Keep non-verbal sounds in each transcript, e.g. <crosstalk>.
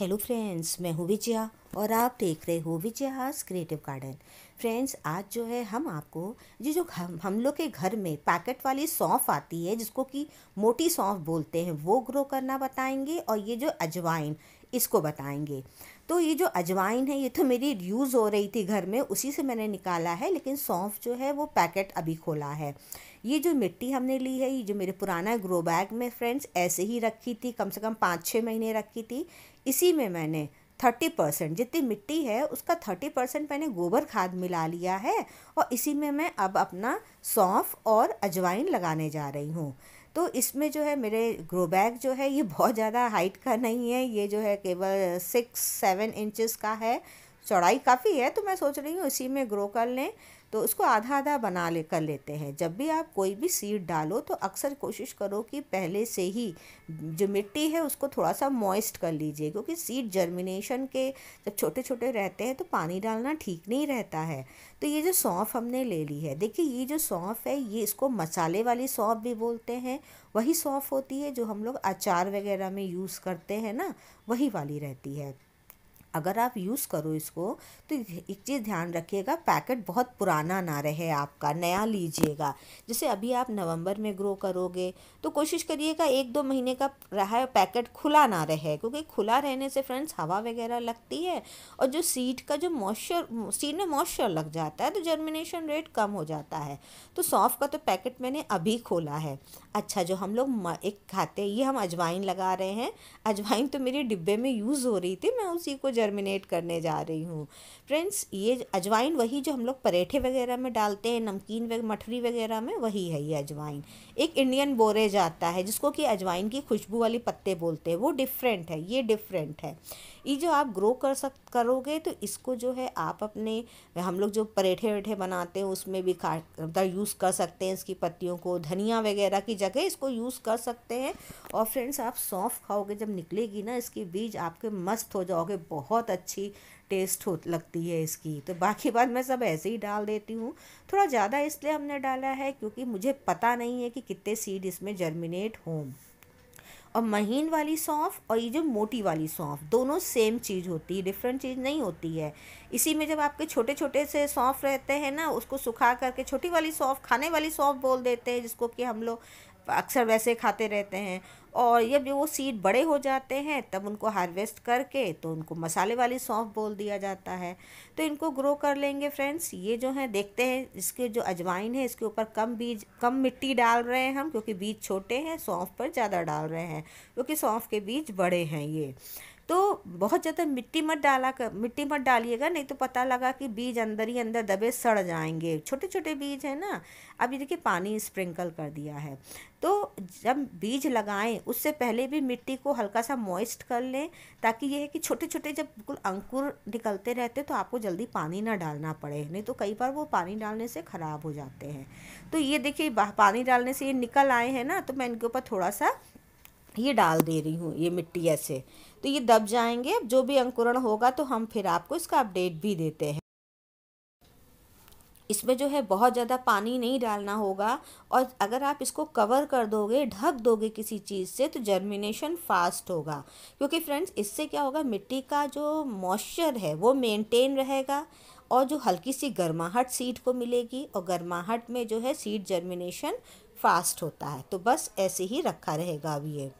hello friends मैं हूँ विजया और आप देख रहे हो विजयास क्रिएटिव गार्डन फ्रेंड्स आज जो है हम आपको जो जो हम हम लोग के घर में पैकेट वाली सौंफ आती है जिसको कि मोटी सौंफ बोलते हैं वो ग्रो करना बताएंगे और ये जो अजवाइन इसको बताएंगे तो ये जो अजवाइन है ये तो मेरी यूज़ हो रही थी घर में उसी से मैंने निकाला है लेकिन सौंफ जो है वो पैकेट अभी खोला है ये जो मिट्टी हमने ली है ये जो मेरे पुराना ग्रो बैग में फ्रेंड्स ऐसे ही रखी थी कम से कम पाँच छः महीने रखी थी इसी में मैंने थर्टी परसेंट जितनी मिट्टी है उसका थर्टी परसेंट मैंने गोबर खाद मिला लिया है और इसी में मैं अब अपना सौंफ और अजवाइन लगाने जा रही हूँ तो इसमें जो है मेरे ग्रो बैग जो है ये बहुत ज़्यादा हाइट का नहीं है ये जो है केवल सिक्स सेवन इंचज़ का है चौड़ाई काफ़ी है तो मैं सोच रही हूँ इसी में ग्रो कर लें तो उसको आधा आधा बना ले कर लेते हैं जब भी आप कोई भी सीड डालो तो अक्सर कोशिश करो कि पहले से ही जो मिट्टी है उसको थोड़ा सा मॉइस्ट कर लीजिए क्योंकि सीड जर्मिनेशन के जब छोटे छोटे रहते हैं तो पानी डालना ठीक नहीं रहता है तो ये जो सौंफ हमने ले ली है देखिए ये जो सौंफ है ये इसको मसाले वाली सौंफ भी बोलते हैं वही सौंफ होती है जो हम लोग अचार वगैरह में यूज़ करते हैं ना वही वाली रहती है अगर आप यूज़ करो इसको तो एक चीज़ ध्यान रखिएगा पैकेट बहुत पुराना ना रहे आपका नया लीजिएगा जैसे अभी आप नवंबर में ग्रो करोगे तो कोशिश करिएगा एक दो महीने का रहा है पैकेट खुला ना रहे क्योंकि खुला रहने से फ्रेंड्स हवा वगैरह लगती है और जो सीड का जो मॉइस्चर सीड में मॉइस्चर लग जाता है तो जर्मिनेशन रेट कम हो जाता है तो सौंफ का तो पैकेट मैंने अभी खोला है अच्छा जो हम लोग एक खाते ये हम अजवाइन लगा रहे हैं अजवाइन तो मेरे डिब्बे में यूज़ हो रही थी मैं उसी को जर्मिनेट करने जा रही हूँ फ्रेंड्स ये अजवाइन वही जो हम लोग परेठे वगैरह में डालते हैं नमकीन वगैरह मठरी वगैरह में वही है ये अजवाइन एक इंडियन बोरेज आता है जिसको कि अजवाइन की खुशबू वाली पत्ते बोलते हैं वो डिफरेंट है ये डिफरेंट है ये जो आप ग्रो कर सक करोगे तो इसको जो है आप अपने हम लोग जो परेठे वेठे बनाते हैं उसमें भी खा यूज़ कर सकते हैं इसकी पत्तियों को धनिया वगैरह की जगह इसको यूज़ कर सकते हैं और फ्रेंड्स आप सौंफ खाओगे जब निकलेगी ना इसके बीज आपके मस्त हो जाओगे बहुत बहुत अच्छी टेस्ट हो लगती है इसकी तो बाकी बात मैं सब ऐसे ही डाल देती हूँ थोड़ा ज़्यादा इसलिए हमने डाला है क्योंकि मुझे पता नहीं है कि कितने सीड इसमें जर्मिनेट हों और महीन वाली सौंफ और ये जो मोटी वाली सौंफ दोनों सेम चीज़ होती है डिफरेंट चीज़ नहीं होती है इसी में जब आपके छोटे छोटे से सौंफ रहते हैं ना उसको सुखा करके छोटी वाली सौंफ खाने वाली सौंफ बोल देते हैं जिसको कि हम लोग अक्सर वैसे खाते रहते हैं और जब वो सीड बड़े हो जाते हैं तब उनको हार्वेस्ट करके तो उनको मसाले वाली सौंफ बोल दिया जाता है तो इनको ग्रो कर लेंगे फ्रेंड्स ये जो है देखते हैं इसके जो अजवाइन है इसके ऊपर कम बीज कम मिट्टी डाल रहे हैं हम क्योंकि बीज छोटे हैं सौंफ पर ज़्यादा डाल रहे हैं क्योंकि सौंफ के बीज बड़े हैं ये तो बहुत ज़्यादा मिट्टी मत डाला कर मिट्टी मत डालिएगा नहीं तो पता लगा कि बीज अंदर ही अंदर दबे सड़ जाएंगे छोटे छोटे बीज हैं ना अब ये देखिए पानी स्प्रिंकल कर दिया है तो जब बीज लगाएं उससे पहले भी मिट्टी को हल्का सा मॉइस्ट कर लें ताकि ये है कि छोटे छोटे जब बिल्कुल अंकुर निकलते रहते तो आपको जल्दी पानी ना डालना पड़े नहीं तो कई बार वो पानी डालने से ख़राब हो जाते हैं तो ये देखिए पानी डालने से ये निकल आए हैं ना तो मैं इनके ऊपर थोड़ा सा ये डाल दे रही हूँ ये मिट्टी ऐसे तो ये दब जाएंगे जो भी अंकुरण होगा तो हम फिर आपको इसका अपडेट भी देते हैं इसमें जो है बहुत ज़्यादा पानी नहीं डालना होगा और अगर आप इसको कवर कर दोगे ढक दोगे किसी चीज़ से तो जर्मिनेशन फास्ट होगा क्योंकि फ्रेंड्स इससे क्या होगा मिट्टी का जो मॉइस्चर है वो मेंटेन रहेगा और जो हल्की सी गर्माहट सीड को मिलेगी और गर्माहट में जो है सीड जर्मिनेशन फास्ट होता है तो बस ऐसे ही रखा रहेगा अब ये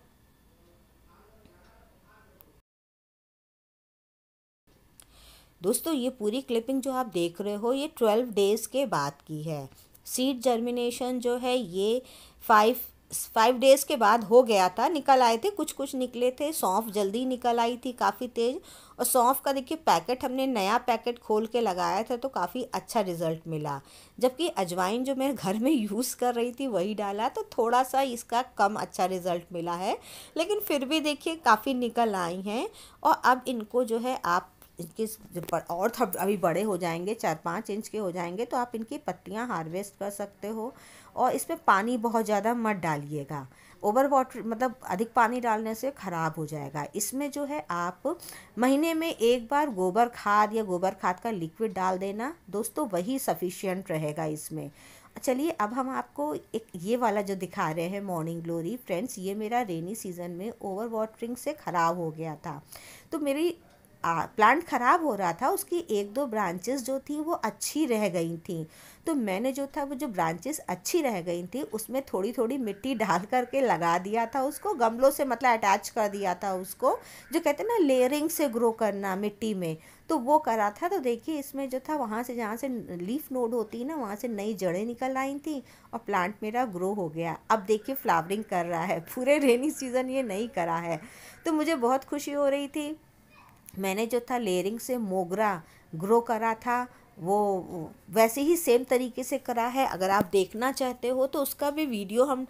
दोस्तों ये पूरी क्लिपिंग जो आप देख रहे हो ये ट्वेल्व डेज़ के बाद की है सीड जर्मिनेशन जो है ये फाइव फाइव डेज़ के बाद हो गया था निकल आए थे कुछ कुछ निकले थे सौंफ जल्दी निकल आई थी काफ़ी तेज़ और सौंफ का देखिए पैकेट हमने नया पैकेट खोल के लगाया था तो काफ़ी अच्छा रिज़ल्ट मिला जबकि अजवाइन जो मैं <laughs> घर में यूज़ कर रही थी वही डाला तो थोड़ा सा इसका कम अच्छा रिज़ल्ट मिला है लेकिन फिर भी देखिए काफ़ी निकल आई हैं और अब इनको जो है आप इनके और थब अभी बड़े हो जाएंगे चार पाँच इंच के हो जाएंगे तो आप इनकी पत्तियाँ हार्वेस्ट कर सकते हो और इसमें पानी बहुत ज़्यादा मत डालिएगा ओवर वाटर मतलब अधिक पानी डालने से ख़राब हो जाएगा इसमें जो है आप महीने में एक बार गोबर खाद या गोबर खाद का लिक्विड डाल देना दोस्तों वही सफिशियंट रहेगा इसमें चलिए अब हम आपको एक ये वाला जो दिखा रहे हैं मॉर्निंग ग्लोरी फ्रेंड्स ये मेरा रेनी सीज़न में ओवर वाटरिंग से ख़राब हो गया था तो मेरी प्लांट ख़राब हो रहा था उसकी एक दो ब्रांचेस जो थी वो अच्छी रह गई थी तो मैंने जो था वो जो ब्रांचेस अच्छी रह गई थी उसमें थोड़ी थोड़ी मिट्टी डाल करके लगा दिया था उसको गमलों से मतलब अटैच कर दिया था उसको जो कहते हैं ना लेयरिंग से ग्रो करना मिट्टी में तो वो करा था तो देखिए इसमें जो था वहाँ से जहाँ से लीफ नोड होती है ना वहाँ से नई जड़ें निकल आई थी और प्लांट मेरा ग्रो हो गया अब देखिए फ्लावरिंग कर रहा है पूरे रेनी सीज़न ये नहीं करा है तो मुझे बहुत खुशी हो रही थी मैंने जो था लेयरिंग से मोगरा ग्रो करा था वो वैसे ही सेम तरीके से करा है अगर आप देखना चाहते हो तो उसका भी वीडियो हम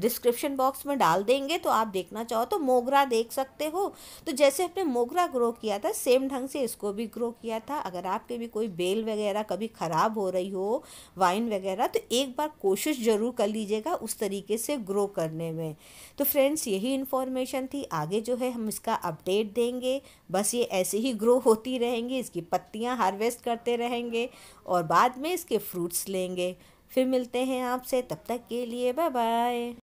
डिस्क्रिप्शन बॉक्स में डाल देंगे तो आप देखना चाहो तो मोगरा देख सकते हो तो जैसे हमने मोगरा ग्रो किया था सेम ढंग से इसको भी ग्रो किया था अगर आपके भी कोई बेल वगैरह कभी ख़राब हो रही हो वाइन वगैरह तो एक बार कोशिश ज़रूर कर लीजिएगा उस तरीके से ग्रो करने में तो फ्रेंड्स यही इन्फॉर्मेशन थी आगे जो है हम इसका अपडेट देंगे बस ये ऐसे ही ग्रो होती रहेंगी इसकी पत्तियाँ हार्वेस्ट करते रहेंगे खाएंगे और बाद में इसके फ्रूट्स लेंगे फिर मिलते हैं आपसे तब तक के लिए बाय बाय